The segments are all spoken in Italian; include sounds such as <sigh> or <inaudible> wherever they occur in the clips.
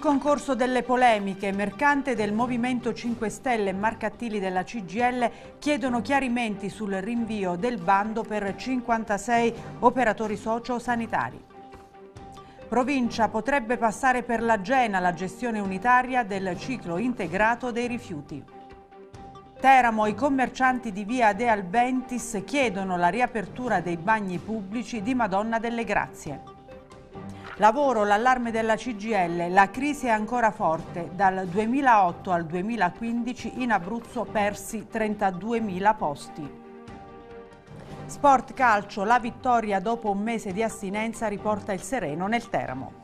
concorso delle polemiche, mercante del Movimento 5 Stelle e Marcattili della CGL chiedono chiarimenti sul rinvio del bando per 56 operatori sociosanitari. Provincia potrebbe passare per la Gena la gestione unitaria del ciclo integrato dei rifiuti. Teramo, i commercianti di via De Albentis chiedono la riapertura dei bagni pubblici di Madonna delle Grazie. Lavoro, l'allarme della CGL, la crisi è ancora forte. Dal 2008 al 2015 in Abruzzo persi 32.000 posti. Sport Calcio, la vittoria dopo un mese di astinenza riporta il sereno nel Teramo.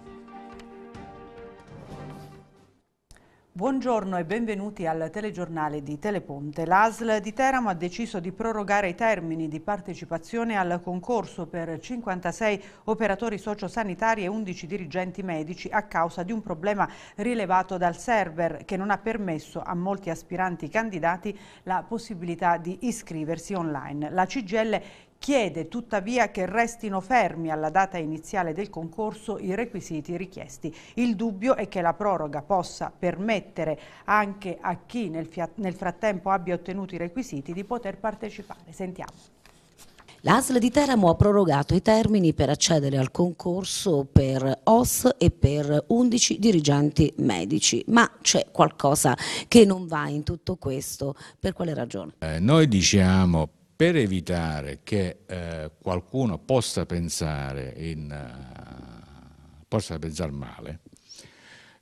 Buongiorno e benvenuti al telegiornale di Teleponte. L'ASL di Teramo ha deciso di prorogare i termini di partecipazione al concorso per 56 operatori sociosanitari e 11 dirigenti medici a causa di un problema rilevato dal server che non ha permesso a molti aspiranti candidati la possibilità di iscriversi online. La CGL Chiede tuttavia che restino fermi alla data iniziale del concorso i requisiti richiesti. Il dubbio è che la proroga possa permettere anche a chi nel, nel frattempo abbia ottenuto i requisiti di poter partecipare. Sentiamo. L'ASL di Teramo ha prorogato i termini per accedere al concorso per OS e per 11 dirigenti medici, ma c'è qualcosa che non va in tutto questo, per quale ragione? Eh, noi diciamo per evitare che eh, qualcuno possa pensare, in, uh, possa pensare male,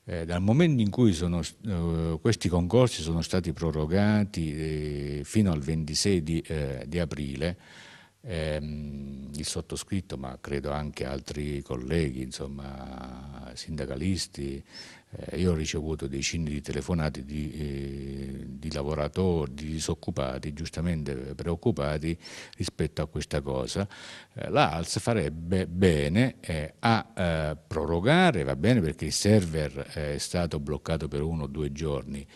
eh, dal momento in cui sono, uh, questi concorsi sono stati prorogati eh, fino al 26 di, eh, di aprile, ehm, il sottoscritto, ma credo anche altri colleghi, insomma, sindacalisti, eh, io ho ricevuto decine di telefonate di, eh, di, lavoratori, di disoccupati, giustamente preoccupati rispetto a questa cosa. Eh, la ALS farebbe bene eh, a eh, prorogare, va bene perché il server eh, è stato bloccato per uno o due giorni,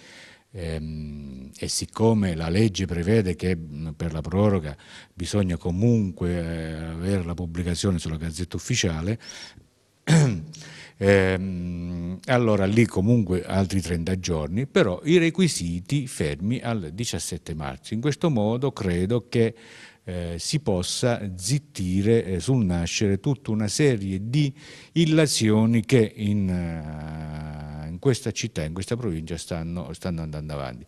ehm, e siccome la legge prevede che mm, per la proroga bisogna comunque avere la pubblicazione sulla gazzetta ufficiale, <clears throat> Ehm, allora lì comunque altri 30 giorni, però i requisiti fermi al 17 marzo. In questo modo credo che eh, si possa zittire eh, sul nascere tutta una serie di illazioni che in, uh, in questa città, in questa provincia stanno, stanno andando avanti.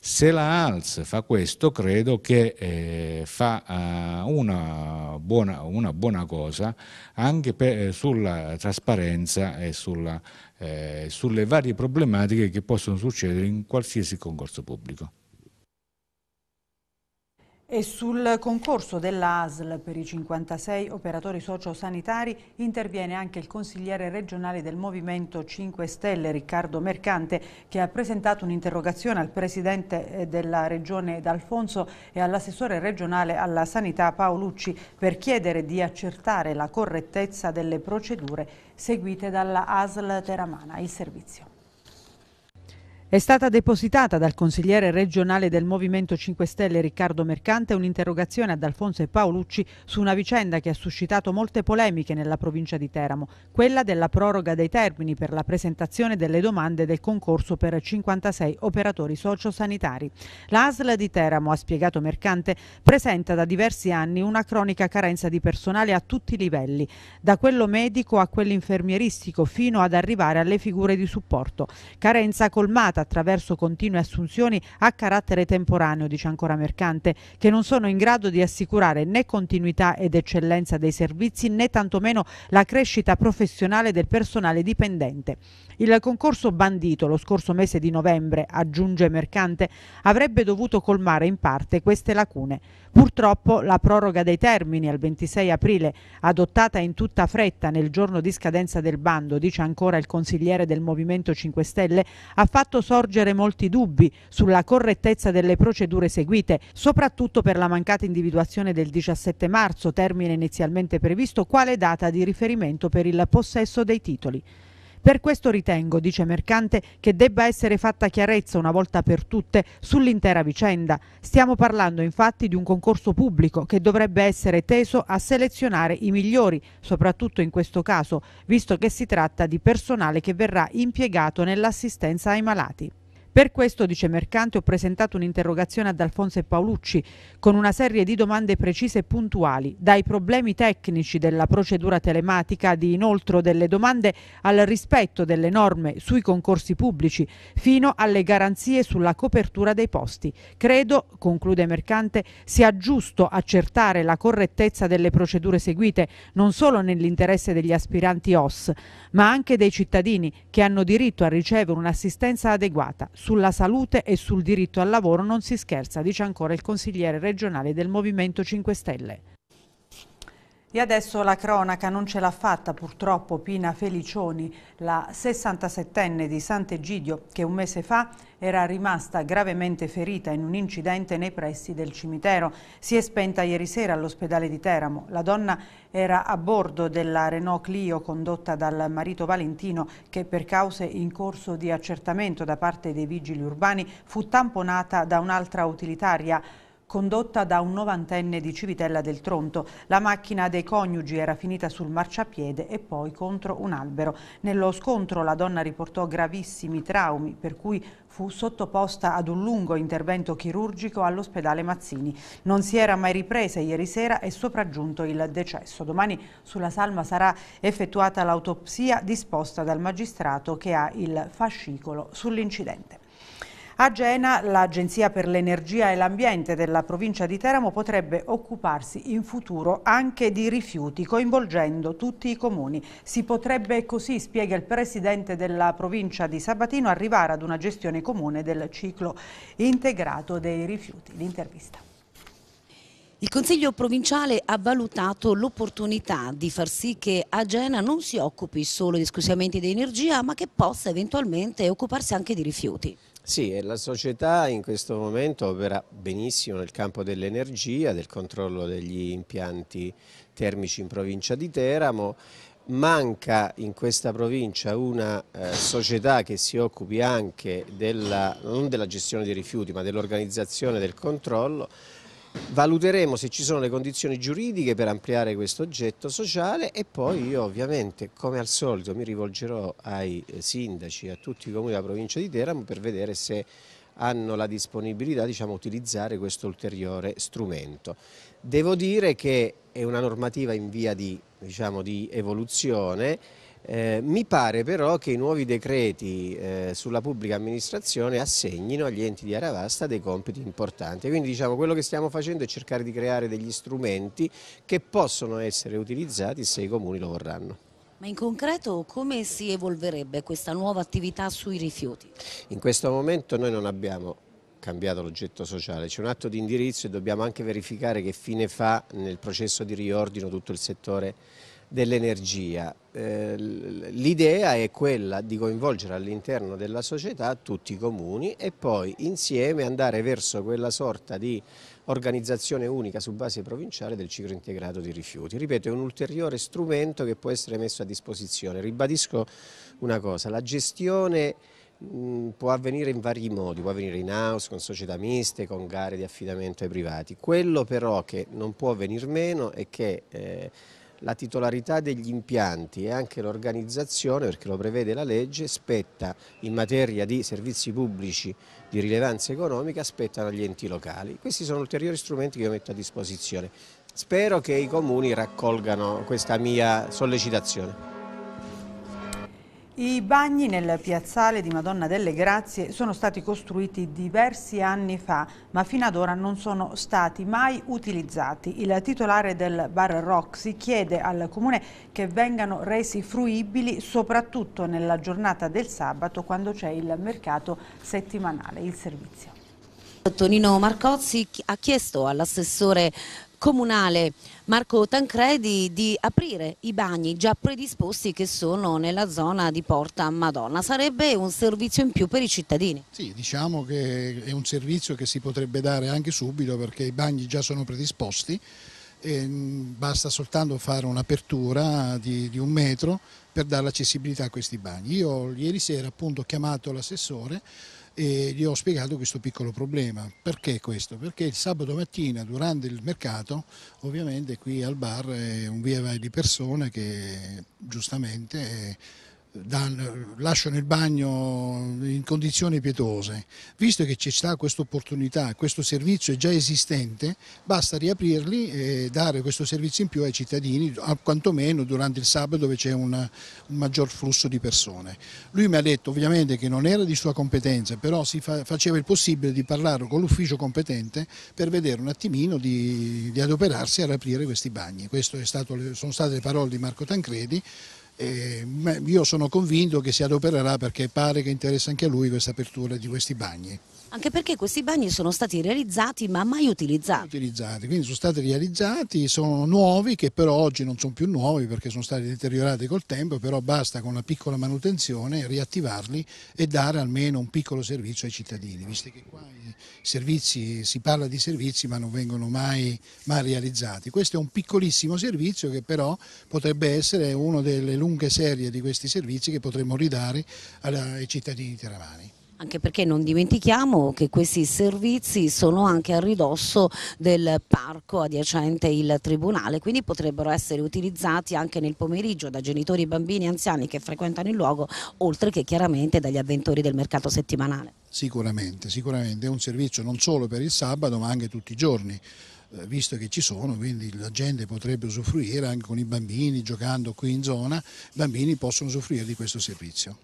Se la ALS fa questo, credo che eh, fa eh, una, buona, una, buona, cosa anche per, eh, sulla trasparenza e sulla, eh, sulle varie problematiche che possono succedere in qualsiasi concorso pubblico. E sul concorso dell'ASL per i 56 operatori sociosanitari interviene anche il consigliere regionale del Movimento 5 Stelle Riccardo Mercante che ha presentato un'interrogazione al presidente eh, della regione D'Alfonso e all'assessore regionale alla sanità Paolucci per chiedere di accertare la correttezza delle procedure seguite dalla ASL Teramana. Il servizio. È stata depositata dal consigliere regionale del Movimento 5 Stelle Riccardo Mercante un'interrogazione ad Alfonso e Paolucci su una vicenda che ha suscitato molte polemiche nella provincia di Teramo, quella della proroga dei termini per la presentazione delle domande del concorso per 56 operatori sociosanitari. L'ASL di Teramo, ha spiegato Mercante, presenta da diversi anni una cronica carenza di personale a tutti i livelli, da quello medico a quello infermieristico fino ad arrivare alle figure di supporto. Carenza colmata realizzata attraverso continue assunzioni a carattere temporaneo, dice ancora Mercante, che non sono in grado di assicurare né continuità ed eccellenza dei servizi né tantomeno la crescita professionale del personale dipendente. Il concorso bandito lo scorso mese di novembre, aggiunge Mercante, avrebbe dovuto colmare in parte queste lacune. Purtroppo la proroga dei termini al 26 aprile, adottata in tutta fretta nel giorno di scadenza del bando, dice ancora il consigliere del Movimento 5 Stelle, ha fatto sorgere molti dubbi sulla correttezza delle procedure seguite, soprattutto per la mancata individuazione del 17 marzo, termine inizialmente previsto quale data di riferimento per il possesso dei titoli. Per questo ritengo, dice Mercante, che debba essere fatta chiarezza una volta per tutte sull'intera vicenda. Stiamo parlando infatti di un concorso pubblico che dovrebbe essere teso a selezionare i migliori, soprattutto in questo caso, visto che si tratta di personale che verrà impiegato nell'assistenza ai malati. Per questo, dice Mercante, ho presentato un'interrogazione ad Alfonso e Paolucci con una serie di domande precise e puntuali, dai problemi tecnici della procedura telematica di inoltro delle domande al rispetto delle norme sui concorsi pubblici, fino alle garanzie sulla copertura dei posti. Credo, conclude Mercante, sia giusto accertare la correttezza delle procedure seguite, non solo nell'interesse degli aspiranti OS, ma anche dei cittadini che hanno diritto a ricevere un'assistenza adeguata sulla salute e sul diritto al lavoro non si scherza, dice ancora il consigliere regionale del Movimento 5 Stelle. E adesso la cronaca non ce l'ha fatta purtroppo Pina Felicioni, la 67enne di Sant'Egidio che un mese fa era rimasta gravemente ferita in un incidente nei pressi del cimitero. Si è spenta ieri sera all'ospedale di Teramo. La donna era a bordo della Renault Clio condotta dal marito Valentino che per cause in corso di accertamento da parte dei vigili urbani fu tamponata da un'altra utilitaria condotta da un novantenne di Civitella del Tronto. La macchina dei coniugi era finita sul marciapiede e poi contro un albero. Nello scontro la donna riportò gravissimi traumi, per cui fu sottoposta ad un lungo intervento chirurgico all'ospedale Mazzini. Non si era mai ripresa ieri sera e sopraggiunto il decesso. Domani sulla salma sarà effettuata l'autopsia disposta dal magistrato che ha il fascicolo sull'incidente. A Gena l'Agenzia per l'Energia e l'Ambiente della provincia di Teramo, potrebbe occuparsi in futuro anche di rifiuti, coinvolgendo tutti i comuni. Si potrebbe così, spiega il Presidente della provincia di Sabatino, arrivare ad una gestione comune del ciclo integrato dei rifiuti. L'intervista. Il Consiglio provinciale ha valutato l'opportunità di far sì che Agena non si occupi solo ed esclusivamente di energia, ma che possa eventualmente occuparsi anche di rifiuti. Sì, la società in questo momento opera benissimo nel campo dell'energia, del controllo degli impianti termici in provincia di Teramo. Manca in questa provincia una eh, società che si occupi anche della, non della gestione dei rifiuti ma dell'organizzazione del controllo valuteremo se ci sono le condizioni giuridiche per ampliare questo oggetto sociale e poi io ovviamente come al solito mi rivolgerò ai eh, sindaci, e a tutti i comuni della provincia di Teramo per vedere se hanno la disponibilità diciamo, utilizzare questo ulteriore strumento. Devo dire che è una normativa in via di, diciamo, di evoluzione eh, mi pare però che i nuovi decreti eh, sulla pubblica amministrazione assegnino agli enti di Aravasta dei compiti importanti. Quindi diciamo quello che stiamo facendo è cercare di creare degli strumenti che possono essere utilizzati se i comuni lo vorranno. Ma in concreto come si evolverebbe questa nuova attività sui rifiuti? In questo momento noi non abbiamo cambiato l'oggetto sociale, c'è un atto di indirizzo e dobbiamo anche verificare che fine fa nel processo di riordino tutto il settore dell'energia. Eh, l'idea è quella di coinvolgere all'interno della società tutti i comuni e poi insieme andare verso quella sorta di organizzazione unica su base provinciale del ciclo integrato di rifiuti. Ripeto, è un ulteriore strumento che può essere messo a disposizione. Ribadisco una cosa, la gestione può avvenire in vari modi, può avvenire in house, con società miste, con gare di affidamento ai privati. Quello però che non può venir meno è che eh, la titolarità degli impianti e anche l'organizzazione, perché lo prevede la legge, spetta in materia di servizi pubblici di rilevanza economica, spettano agli enti locali. Questi sono ulteriori strumenti che io metto a disposizione. Spero che i comuni raccolgano questa mia sollecitazione. I bagni nel piazzale di Madonna delle Grazie sono stati costruiti diversi anni fa, ma fino ad ora non sono stati mai utilizzati. Il titolare del bar Roxy chiede al comune che vengano resi fruibili soprattutto nella giornata del sabato quando c'è il mercato settimanale, il servizio. Tonino Marcozzi ha chiesto all'assessore comunale Marco Tancredi di aprire i bagni già predisposti che sono nella zona di Porta Madonna. Sarebbe un servizio in più per i cittadini? Sì, diciamo che è un servizio che si potrebbe dare anche subito perché i bagni già sono predisposti mm, basta soltanto fare un'apertura di, di, un metro per dare l'accessibilità a questi bagni. Io ieri sera appunto ho chiamato l'assessore e gli ho spiegato questo piccolo problema. Perché questo? Perché il sabato mattina durante il mercato, ovviamente qui al bar è un via vai di persone che giustamente... È, Dan, lasciano il bagno in condizioni pietose, visto che ci sta questa opportunità, questo servizio è già esistente, basta riaprirli e dare questo servizio in più ai cittadini, quantomeno durante il sabato dove c'è un maggior flusso di persone. Lui mi ha detto ovviamente che non era di sua competenza, però si fa, faceva il possibile di parlare con l'ufficio competente per vedere un attimino di, di adoperarsi a riaprire questi bagni. Queste sono state le parole di Marco Tancredi. E io sono convinto che si adopererà perché pare che interessa anche a lui questa apertura di questi bagni. Anche perché questi bagni sono stati realizzati ma mai utilizzati. utilizzati. Quindi sono stati realizzati, sono nuovi che però oggi non sono più nuovi perché sono stati deteriorati col tempo, però basta con una piccola manutenzione riattivarli e dare almeno un piccolo servizio ai cittadini, visto che qua servizi, si parla di servizi ma non vengono mai, mai realizzati. Questo è un piccolissimo servizio che però potrebbe essere una delle lunghe serie di questi servizi che potremmo ridare ai cittadini teramani anche perché non dimentichiamo che questi servizi sono anche a ridosso del parco adiacente il Tribunale, quindi potrebbero essere utilizzati anche nel pomeriggio da genitori, bambini e anziani che frequentano il luogo, oltre che chiaramente dagli avventori del mercato settimanale. Sicuramente, sicuramente è un servizio non solo per il sabato ma anche tutti i giorni eh, visto che ci sono, quindi la gente potrebbe usufruire anche con i bambini, giocando qui in zona, i bambini possono usufruire di questo servizio.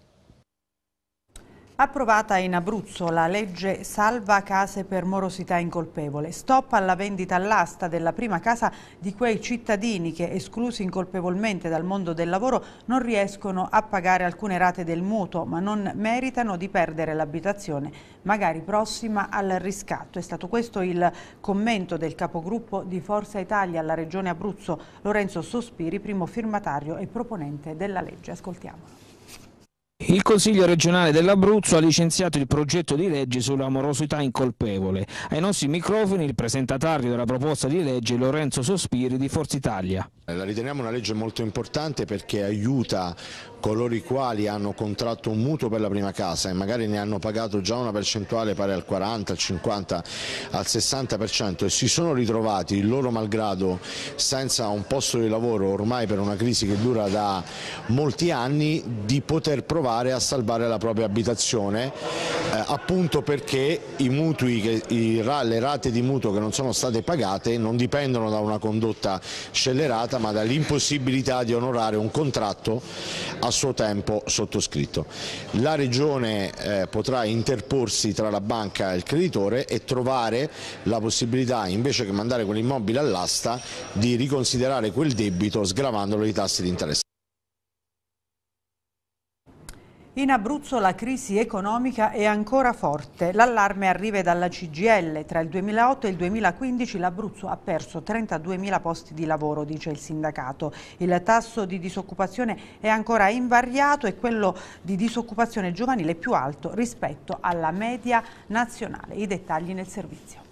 Approvata in Abruzzo la legge Salva case per morosità incolpevole. Stop alla vendita all'asta della prima casa di quei cittadini che, esclusi incolpevolmente dal mondo del lavoro, non riescono a pagare alcune rate del mutuo, ma non meritano di perdere l'abitazione, magari prossima al riscatto. È stato questo il commento del capogruppo di Forza Italia alla Regione Abruzzo, Lorenzo Sospiri, primo firmatario e proponente della legge. Ascoltiamolo. Il Consiglio regionale dell'Abruzzo ha licenziato il progetto di legge sull'amorosità incolpevole. Ai nostri microfoni il presentatario della proposta di legge Lorenzo Sospiri di Forza Italia. La riteniamo una legge molto importante perché aiuta coloro i quali hanno contratto un mutuo per la prima casa e magari ne hanno pagato già una percentuale pari al 40, al 50, al 60% e si sono ritrovati il loro malgrado senza un posto di lavoro ormai per una crisi che dura da molti anni di poter provare a salvare la propria abitazione eh, appunto perché i mutui, che, i, le rate di mutuo che non sono state pagate non dipendono da una condotta scellerata ma dall'impossibilità di onorare un contratto assolutamente suo tempo sottoscritto. La Regione eh, potrà interporsi tra la banca e il creditore e trovare la possibilità, invece che mandare quell'immobile all'asta, di riconsiderare quel debito sgravandolo di tassi di interesse. In Abruzzo la crisi economica è ancora forte. L'allarme arriva dalla CGL. Tra il 2008 e il 2015 l'Abruzzo ha perso 32.000 posti di lavoro, dice il sindacato. Il tasso di disoccupazione è ancora invariato e quello di disoccupazione giovanile più alto rispetto alla media nazionale. I dettagli nel servizio.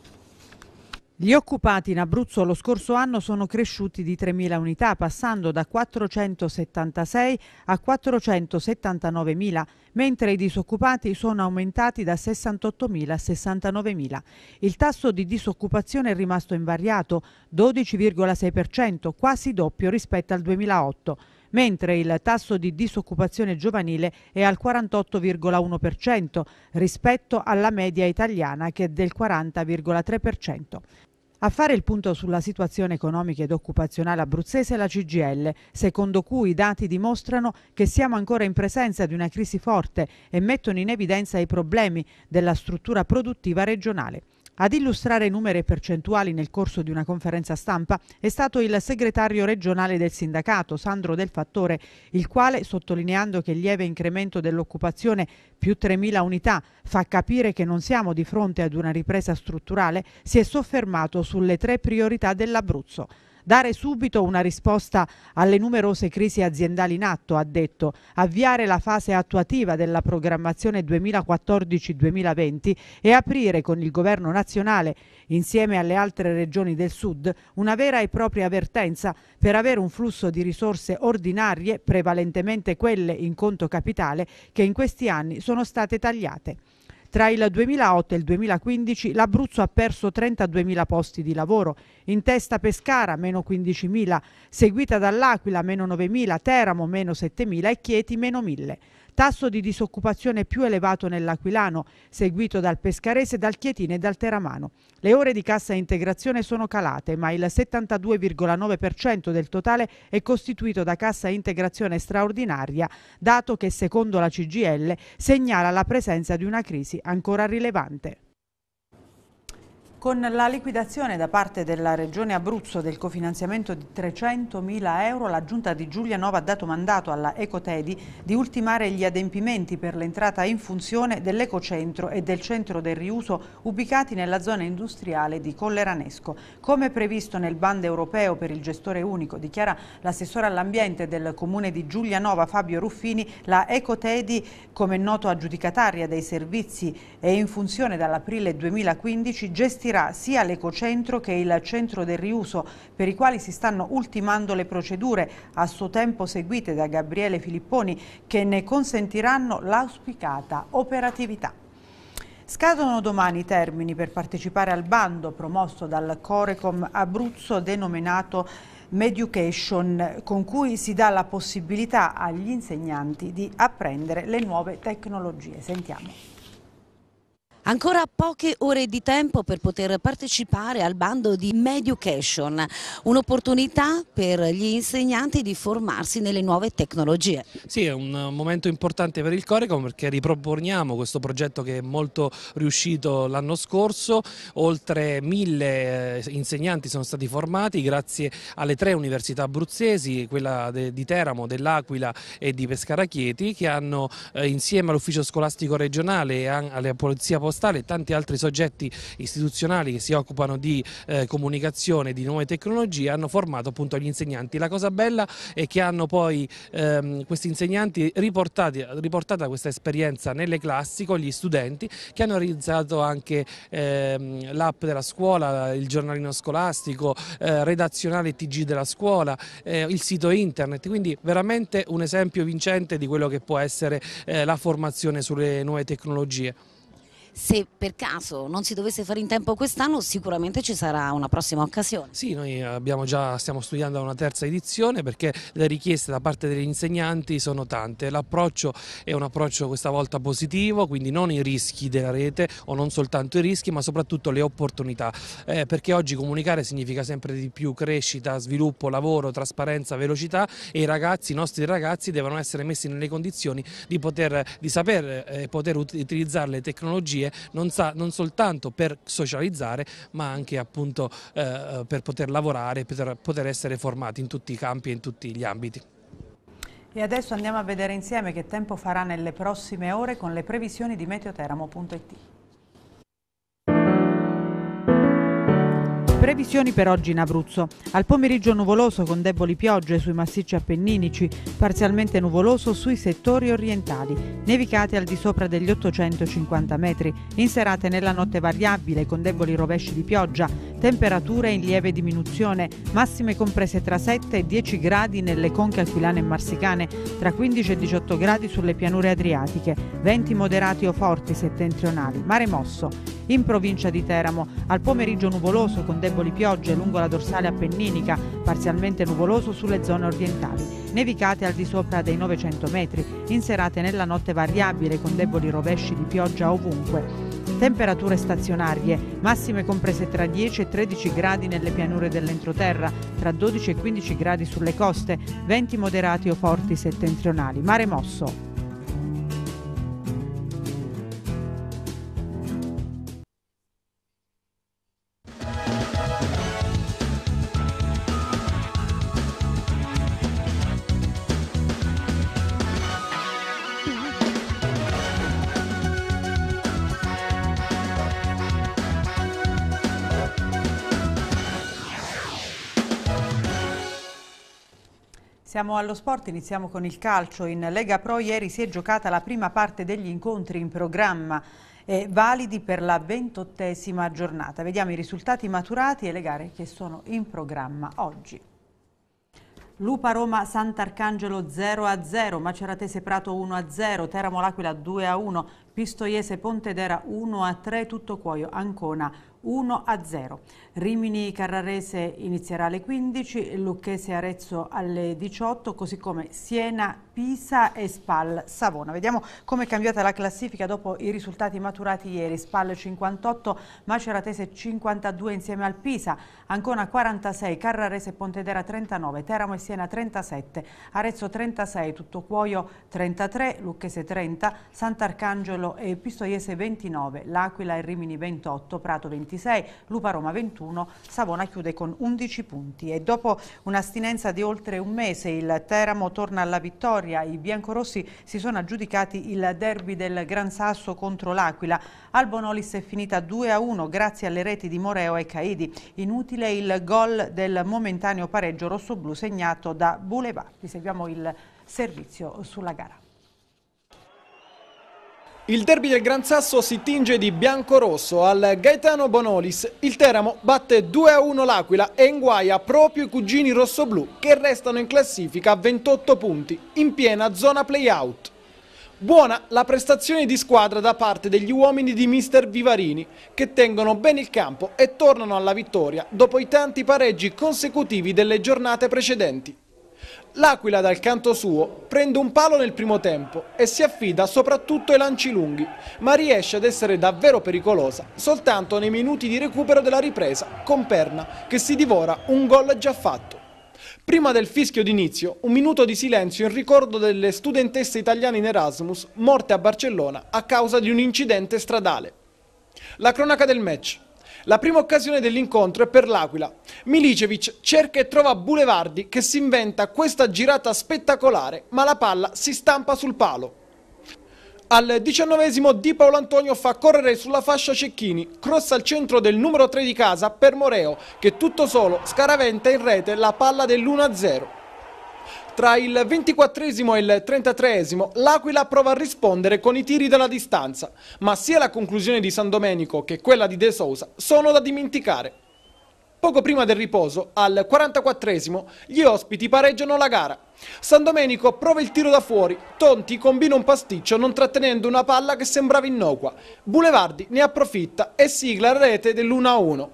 Gli occupati in Abruzzo lo scorso anno sono cresciuti di 3.000 unità, passando da 476 a 479.000, mentre i disoccupati sono aumentati da 68.000 a 69.000. Il tasso di disoccupazione è rimasto invariato, 12,6%, quasi doppio rispetto al 2008 mentre il tasso di disoccupazione giovanile è al 48,1% rispetto alla media italiana che è del 40,3%. A fare il punto sulla situazione economica ed occupazionale abruzzese è la CGL, secondo cui i dati dimostrano che siamo ancora in presenza di una crisi forte e mettono in evidenza i problemi della struttura produttiva regionale. Ad illustrare numeri e percentuali nel corso di una conferenza stampa è stato il segretario regionale del sindacato, Sandro Del Fattore, il quale, sottolineando che il lieve incremento dell'occupazione, più 3.000 unità, fa capire che non siamo di fronte ad una ripresa strutturale, si è soffermato sulle tre priorità dell'Abruzzo Dare subito una risposta alle numerose crisi aziendali in atto, ha detto, avviare la fase attuativa della programmazione 2014-2020 e aprire con il governo nazionale, insieme alle altre regioni del Sud, una vera e propria avvertenza per avere un flusso di risorse ordinarie, prevalentemente quelle in conto capitale, che in questi anni sono state tagliate. Tra il 2008 e il 2015 l'Abruzzo ha perso 32.000 posti di lavoro, in testa Pescara meno 15.000, seguita dall'Aquila meno 9.000, Teramo meno 7.000 e Chieti meno 1.000 tasso di disoccupazione più elevato nell'Aquilano, seguito dal Pescarese, dal Chietine e dal Teramano. Le ore di cassa integrazione sono calate, ma il 72,9% del totale è costituito da cassa integrazione straordinaria, dato che secondo la CGL segnala la presenza di una crisi ancora rilevante. Con la liquidazione da parte della Regione Abruzzo del cofinanziamento di 300.000 euro, la Giunta di Giulianova ha dato mandato alla Ecotedi di ultimare gli adempimenti per l'entrata in funzione dell'Ecocentro e del Centro del Riuso ubicati nella zona industriale di Colleranesco. Come previsto nel bando europeo per il gestore unico, dichiara l'assessore all'ambiente del Comune di Giulianova Fabio Ruffini, la Ecotedi, come noto aggiudicataria dei servizi e in funzione dall'aprile 2015, gestirà riaprirà sia l'Ecocentro che il Centro del Riuso, per i quali si stanno ultimando le procedure, a suo tempo seguite da Gabriele Filipponi, che ne consentiranno l'auspicata operatività. Scadono domani i termini per partecipare al bando promosso dal Corecom Abruzzo denominato Meducation, con cui si dà la possibilità agli insegnanti di apprendere le nuove tecnologie. Sentiamo. Ancora poche ore di tempo per poter partecipare al bando di Medication, un'opportunità per gli insegnanti di formarsi nelle nuove tecnologie. Sì, è un eh, momento importante per il Corecom perché riproponiamo questo progetto che è molto riuscito l'anno scorso, oltre mille eh, insegnanti sono stati formati grazie alle tre università abruzzesi, quella di Teramo, dell'Aquila e di Pescara Chieti, che hanno eh, insieme all'ufficio scolastico regionale e alla Polizia Postale postale e tanti altri soggetti istituzionali che si occupano di eh, comunicazione, di nuove tecnologie, hanno formato appunto gli insegnanti. La cosa bella è che hanno poi ehm, questi insegnanti riportato questa esperienza nelle classi con gli studenti che hanno realizzato anche ehm, l'app della scuola, il giornalino scolastico, eh, redazionale TG della scuola, eh, il sito internet, quindi veramente un esempio vincente di quello che può essere eh, la formazione sulle nuove tecnologie se per caso non si dovesse fare in tempo quest'anno sicuramente ci sarà una prossima occasione. Sì, noi già, stiamo studiando una terza edizione perché le richieste da parte degli insegnanti sono tante, l'approccio è un approccio questa volta positivo, quindi non i rischi della rete o non soltanto i rischi ma soprattutto le opportunità, eh, perché oggi comunicare significa sempre di più crescita, sviluppo, lavoro, trasparenza, velocità e i ragazzi, i nostri ragazzi devono essere messi nelle condizioni di, poter, di saper eh, poter utilizzare le tecnologie categorie, non, sa, non soltanto per socializzare ma anche appunto eh, eh, per poter lavorare, per poter essere formati in tutti i campi e in tutti gli ambiti. E adesso andiamo a vedere insieme che tempo farà nelle prossime ore con le previsioni di meteoteramo.it. Previsioni per oggi in Abruzzo. Al pomeriggio nuvoloso con deboli piogge sui massicci appenninici, parzialmente nuvoloso sui settori orientali, nevicate al di sopra degli 850 metri, inserate nella notte variabile con deboli rovesci di pioggia, temperature in lieve diminuzione, massime comprese tra 7 e 10 gradi nelle conche aquilane e marsicane, tra 15 e 18 gradi sulle pianure adriatiche, venti moderati o forti settentrionali, mare mosso. In provincia di Teramo, al pomeriggio nuvoloso con deboli piogge lungo la dorsale appenninica, parzialmente nuvoloso sulle zone orientali nevicate al di sopra dei 900 metri, inserate nella notte variabile con deboli rovesci di pioggia ovunque. Temperature stazionarie, massime comprese tra 10 e 13 gradi nelle pianure dell'entroterra, tra 12 e 15 gradi sulle coste, venti moderati o forti settentrionali, mare mosso. Siamo allo sport, iniziamo con il calcio. In Lega Pro ieri si è giocata la prima parte degli incontri in programma e eh, validi per la ventottesima giornata. Vediamo i risultati maturati e le gare che sono in programma oggi. Lupa Roma Sant'Arcangelo 0-0, Maceratese Prato 1-0, Teramo L'Aquila 2-1, Pistoiese Pontedera 1-3, Tutto Cuoio Ancona 1 a 0. Rimini Carrarese inizierà alle 15, Lucchese Arezzo alle 18, così come Siena Pisa e Spal Savona. Vediamo come è cambiata la classifica dopo i risultati maturati ieri. Spal 58, Maceratese 52 insieme al Pisa, Ancona 46, Carrarese e Pontedera 39, Teramo e Siena 37, Arezzo 36, Tutto Cuoio 33, Lucchese 30, Sant'Arcangelo e Pistoiese 29, L'Aquila e Rimini 28, Prato 26, Lupa Roma 21, Savona chiude con 11 punti. E dopo un'astinenza di oltre un mese il Teramo torna alla vittoria vittoria i biancorossi si sono aggiudicati il derby del Gran Sasso contro l'Aquila. Albonolis è finita 2-1 grazie alle reti di Moreo e Caidi. Inutile il gol del momentaneo pareggio rossoblu segnato da Boulevard. Vi seguiamo il servizio sulla gara. Il derby del Gran Sasso si tinge di bianco-rosso al Gaetano Bonolis. Il Teramo batte 2-1 l'Aquila e inguaia proprio i cugini rossoblù che restano in classifica a 28 punti, in piena zona play-out. Buona la prestazione di squadra da parte degli uomini di mister Vivarini, che tengono bene il campo e tornano alla vittoria dopo i tanti pareggi consecutivi delle giornate precedenti. L'Aquila dal canto suo prende un palo nel primo tempo e si affida soprattutto ai lanci lunghi, ma riesce ad essere davvero pericolosa soltanto nei minuti di recupero della ripresa con Perna che si divora un gol già fatto. Prima del fischio d'inizio, un minuto di silenzio in ricordo delle studentesse italiane in Erasmus morte a Barcellona a causa di un incidente stradale. La cronaca del match. La prima occasione dell'incontro è per l'Aquila. Milicevic cerca e trova Bulevardi che si inventa questa girata spettacolare, ma la palla si stampa sul palo. Al diciannovesimo Di Paolo Antonio fa correre sulla fascia Cecchini, cross al centro del numero 3 di casa per Moreo, che tutto solo scaraventa in rete la palla dell'1-0. Tra il 24 e il 33 l'Aquila prova a rispondere con i tiri dalla distanza, ma sia la conclusione di San Domenico che quella di De Sousa sono da dimenticare. Poco prima del riposo, al 44 gli ospiti pareggiano la gara. San Domenico prova il tiro da fuori, Tonti combina un pasticcio non trattenendo una palla che sembrava innocua. Bulevardi ne approfitta e sigla la rete dell'1-1.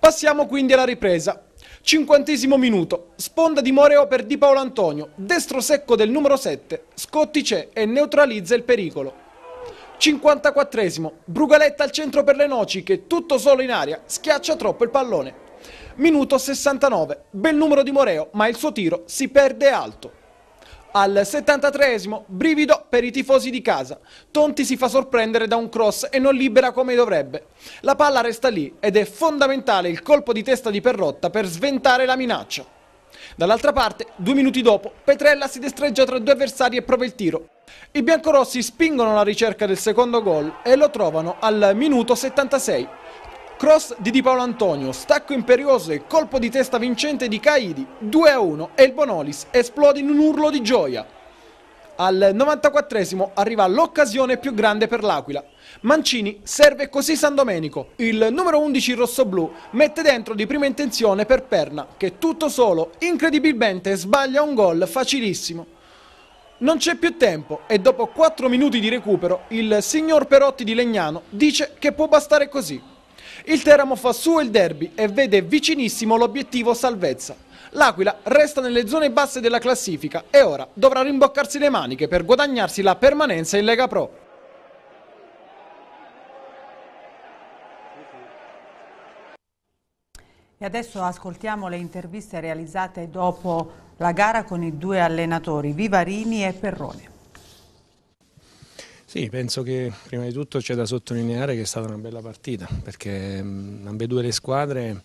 Passiamo quindi alla ripresa. Cinquantesimo minuto, sponda di Moreo per Di Paolo Antonio, destro secco del numero 7, Scotti c'è e neutralizza il pericolo. 54esimo, Brugaletta al centro per le noci che tutto solo in aria schiaccia troppo il pallone. Minuto 69, bel numero di Moreo ma il suo tiro si perde alto. Al 73 esimo brivido per i tifosi di casa. Tonti si fa sorprendere da un cross e non libera come dovrebbe. La palla resta lì ed è fondamentale il colpo di testa di Perrotta per sventare la minaccia. Dall'altra parte, due minuti dopo, Petrella si destreggia tra due avversari e prova il tiro. I biancorossi spingono alla ricerca del secondo gol e lo trovano al minuto 76. Cross di Di Paolo Antonio, stacco imperioso e colpo di testa vincente di Caidi, 2-1 a e il Bonolis esplode in un urlo di gioia. Al 94 arriva l'occasione più grande per l'Aquila. Mancini serve così San Domenico. Il numero 11 rossoblù mette dentro di prima intenzione per Perna, che tutto solo, incredibilmente, sbaglia un gol facilissimo. Non c'è più tempo e dopo 4 minuti di recupero il signor Perotti di Legnano dice che può bastare così. Il Teramo fa su il derby e vede vicinissimo l'obiettivo salvezza. L'Aquila resta nelle zone basse della classifica e ora dovrà rimboccarsi le maniche per guadagnarsi la permanenza in Lega Pro. E adesso ascoltiamo le interviste realizzate dopo la gara con i due allenatori, Vivarini e Perrone. Sì, penso che prima di tutto c'è da sottolineare che è stata una bella partita perché ambedue le squadre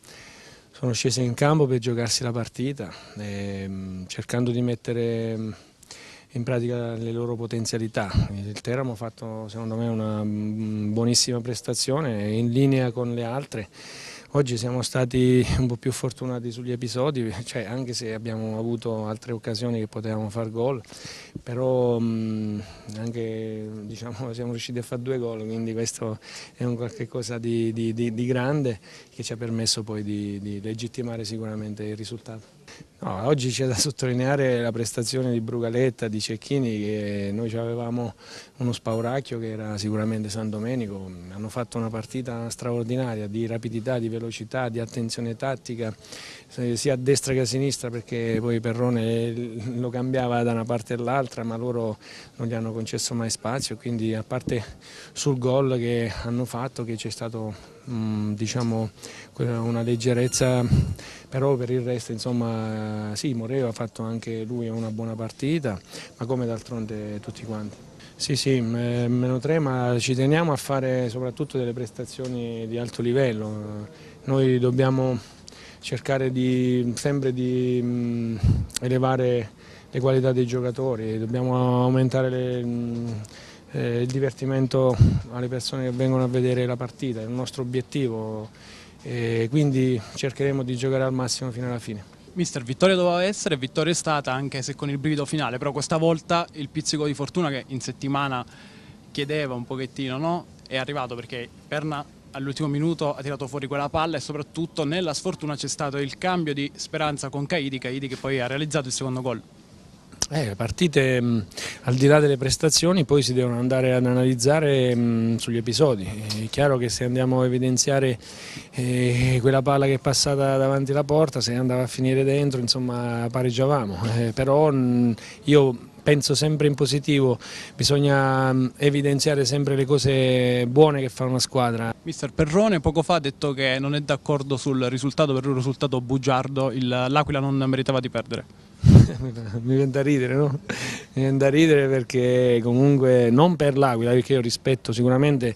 sono scese in campo per giocarsi la partita e, cercando di mettere in pratica le loro potenzialità. Il Teramo ha fatto secondo me una buonissima prestazione in linea con le altre Oggi siamo stati un po' più fortunati sugli episodi, cioè anche se abbiamo avuto altre occasioni che potevamo far gol, però mh, anche, diciamo, <laughs> siamo riusciti a fare due gol, quindi questo è un qualche cosa di, di, di, di grande che ci ha permesso poi di legittimare sicuramente il risultato. No, oggi c'è da sottolineare la prestazione di Brugaletta, di Cecchini, che noi avevamo uno spauracchio che era sicuramente San Domenico, hanno fatto una partita straordinaria di rapidità, di velocità, di attenzione tattica, eh, sia a destra che a sinistra perché poi Perrone lo cambiava da una parte all'altra, ma loro non gli hanno concesso mai spazio, quindi a parte sul gol che hanno fatto che c'è stata mm, diciamo, una leggerezza però per il resto insomma eh, sì Moreo ha fatto anche lui una buona partita ma come d'altronde tutti quanti. Sì, sì, meno tre, ma ci teniamo a fare soprattutto delle prestazioni di alto livello. Noi dobbiamo cercare di, sempre di elevare le qualità dei giocatori, dobbiamo aumentare le, eh, il divertimento alle persone che vengono a vedere la partita, è il nostro obiettivo e quindi cercheremo di giocare al massimo fino alla fine. Mister, vittoria doveva essere, vittoria è stata anche se con il brivido finale, però questa volta il pizzico di fortuna che in settimana chiedeva un pochettino no? è arrivato perché Perna all'ultimo minuto ha tirato fuori quella palla e soprattutto nella sfortuna c'è stato il cambio di speranza con Caidi, Caidi che poi ha realizzato il secondo gol. Eh, le partite, mh, mm, al di là delle prestazioni, poi si devono andare ad analizzare mh, mm, sugli episodi. Eh, è chiaro che se andiamo a evidenziare eh, quella palla che è passata davanti alla porta, se andava a finire dentro, insomma, pareggiavamo. Eh, però mh, mm, io penso sempre in positivo, bisogna evidenziare sempre le cose buone che fa una squadra. Mister Perrone poco fa ha detto che non è d'accordo sul risultato, per un risultato bugiardo, l'Aquila non meritava di perdere mi viene da ridere, no? Mi viene da ridere perché comunque non per l'Aquila, perché io rispetto sicuramente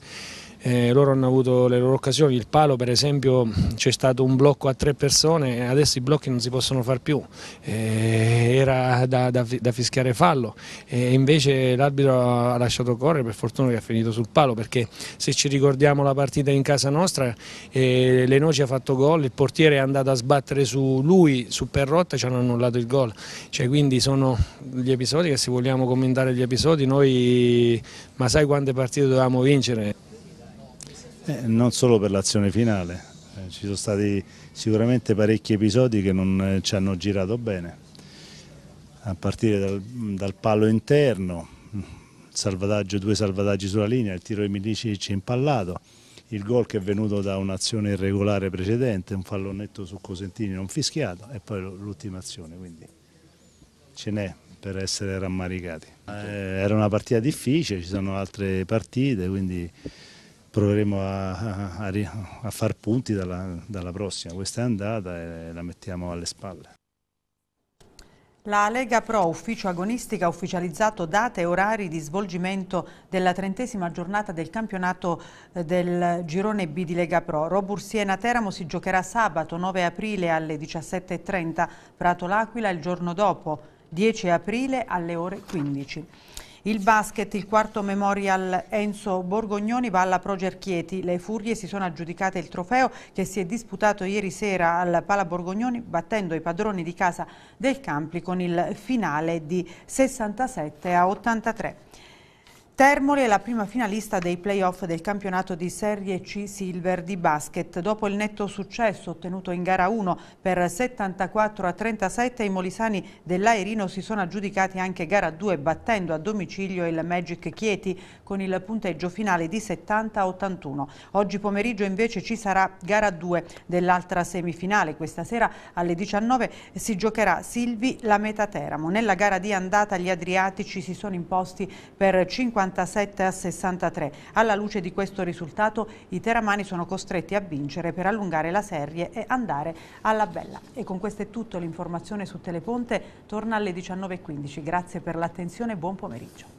eh, loro hanno avuto le loro occasioni, il palo per esempio c'è stato un blocco a tre persone, adesso i blocchi non si possono far più, eh, era da, da, da, fischiare fallo e invece l'arbitro ha lasciato correre, per fortuna che ha finito sul palo perché se ci ricordiamo la partita in casa nostra eh, Lenoci ha fatto gol, il portiere è andato a sbattere su lui, su Perrotta ci hanno annullato il gol, cioè, quindi sono gli episodi che se vogliamo commentare gli episodi noi ma sai quante partite dovevamo vincere? Eh, non solo per l'azione finale, eh, ci sono stati sicuramente parecchi episodi che non eh, ci hanno girato bene, a partire dal, dal palo interno, salvataggio, due salvataggi sulla linea, il tiro di Milicic impallato, il gol che è venuto da un'azione irregolare precedente, un fallonetto su Cosentini non fischiato e poi l'ultima azione, quindi ce n'è per essere rammaricati. Eh, era una partita difficile, ci sono altre partite, quindi proveremo a, a, a far punti dalla, dalla prossima. Questa è andata e la mettiamo alle spalle. La Lega Pro Ufficio Agonistica ha ufficializzato date e orari di svolgimento della trentesima giornata del campionato eh, del girone B di Lega Pro. Robur Siena Teramo si giocherà sabato 9 aprile alle 17.30, Prato L'Aquila il giorno dopo 10 aprile alle ore 15. Il basket, il quarto memorial Enzo Borgognoni va alla Progerchieti. Le Furie si sono aggiudicate il trofeo che si è disputato ieri sera al Pala Borgognoni battendo i padroni di casa del Campli con il finale di 67 a 83. Termoli è la prima finalista dei playoff del campionato di Serie C Silver di basket. Dopo il netto successo ottenuto in gara 1 per 74 a 37, i molisani dell'Aerino si sono aggiudicati anche gara 2 battendo a domicilio il Magic Chieti con il punteggio finale di 70 a 81. Oggi pomeriggio invece ci sarà gara 2 dell'altra semifinale. Questa sera alle 19 si giocherà Silvi la Metateramo. Nella gara di andata gli Adriatici si sono imposti per 50 57 a 63. Alla luce di questo risultato i teramani sono costretti a vincere per allungare la serie e andare alla bella. E con questo è tutto, l'informazione su Teleponte torna alle 19.15. Grazie per l'attenzione e buon pomeriggio.